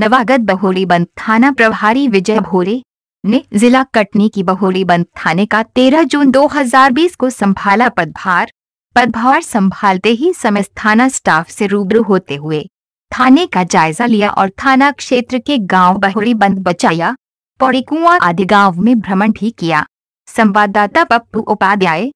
नवागत बहोली बंद थाना प्रभारी विजय भोरे ने जिला कटनी की बहोली बंद थाने का 13 जून 2020 को संभाला पदभार पदभार संभालते ही समय थाना स्टाफ से रूबरू होते हुए थाने का जायजा लिया और थाना क्षेत्र के गांव बहोली बंद बचाया पौड़ी कुआ आदि गांव में भ्रमण भी किया संवाददाता पप्पू उपाध्याय